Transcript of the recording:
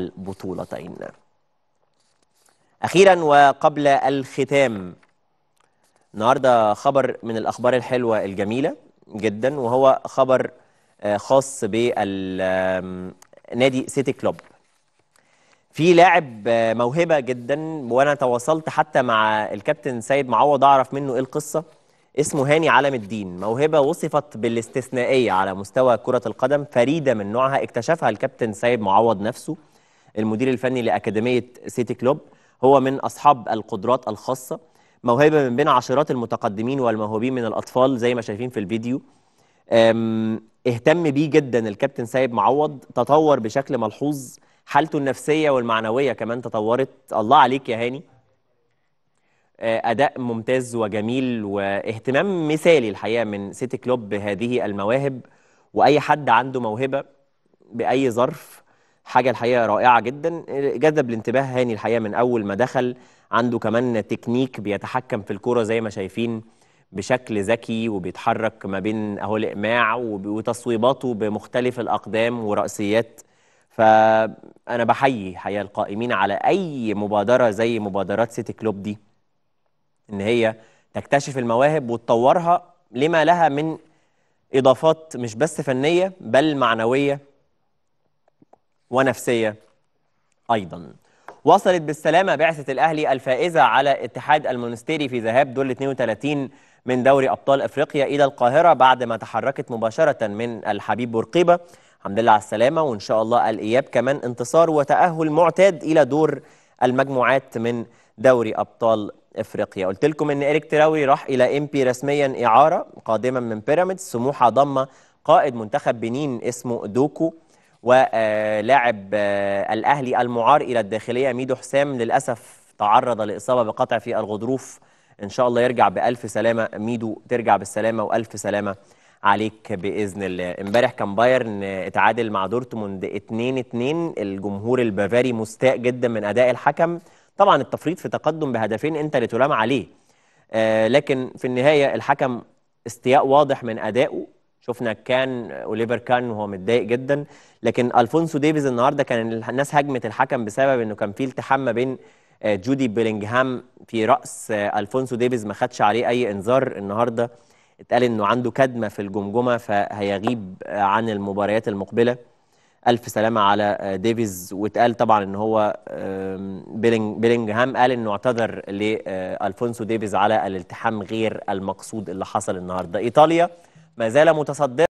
البطولتين أخيرا وقبل الختام النهاردة خبر من الأخبار الحلوة الجميلة جدا وهو خبر آه، خاص بالنادي سيتي كلوب في لاعب آه، موهبة جدا وأنا تواصلت حتى مع الكابتن سيد معوض أعرف منه إيه القصة اسمه هاني علم الدين موهبة وصفت بالاستثنائية على مستوى كرة القدم فريدة من نوعها اكتشفها الكابتن سيد معوض نفسه المدير الفني لأكاديمية سيتي كلوب هو من أصحاب القدرات الخاصة موهبة من بين عشرات المتقدمين والموهوبين من الأطفال زي ما شايفين في الفيديو اهتم بيه جدا الكابتن سايب معوض تطور بشكل ملحوظ حالته النفسية والمعنوية كمان تطورت الله عليك يا هاني أه، أداء ممتاز وجميل واهتمام مثالي الحقيقة من سيتي كلوب بهذه المواهب وأي حد عنده موهبة بأي ظرف حاجه الحقيقه رائعه جدا جذب الانتباه هاني الحقيقه من اول ما دخل عنده كمان تكنيك بيتحكم في الكره زي ما شايفين بشكل ذكي وبيتحرك ما بين اهو الاقماع وتصويباته بمختلف الاقدام وراسيات فانا بحيي حقيقه القائمين على اي مبادره زي مبادرات سيتي كلوب دي ان هي تكتشف المواهب وتطورها لما لها من اضافات مش بس فنيه بل معنويه ونفسية أيضا وصلت بالسلامة بعثة الأهلي الفائزة على اتحاد المونستيري في ذهاب دول 32 من دوري أبطال أفريقيا إلى القاهرة بعد ما تحركت مباشرة من الحبيب بورقيبة الحمد لله على السلامة وإن شاء الله الإياب كمان انتصار وتأهل معتاد إلى دور المجموعات من دوري أبطال افريقيا قلت لكم ان اريك تراوري راح الى امبي رسميا اعاره قادما من بيراميدز سموحه ضم قائد منتخب بنين اسمه دوكو ولاعب آه، الأهلي المعار إلى الداخلية ميدو حسام للأسف تعرض لإصابة بقطع في الغضروف إن شاء الله يرجع بألف سلامة ميدو ترجع بالسلامة وألف سلامة عليك باذن الله امبارح كان بايرن اتعادل مع دورتموند 2-2 الجمهور البافاري مستاء جدا من اداء الحكم طبعا التفريط في تقدم بهدفين انت اللي تلام عليه آه لكن في النهايه الحكم استياء واضح من ادائه شفنا كان اوليفر كان وهو متضايق جدا لكن الفونسو ديفيز النهارده كان الناس هاجمت الحكم بسبب انه كان في التحام ما بين آه، جودي بيلينجهام في راس آه، الفونسو ديفيز ما خدش عليه اي انذار النهارده اتقال انه عنده كدمه في الجمجمه فهيغيب آه، عن المباريات المقبله الف سلامه على ديفيز واتقال طبعا ان هو بيلينجهام قال انه اعتذر لالفونسو ديفيز على الالتحام غير المقصود اللي حصل النهارده ايطاليا ما زال متصدرا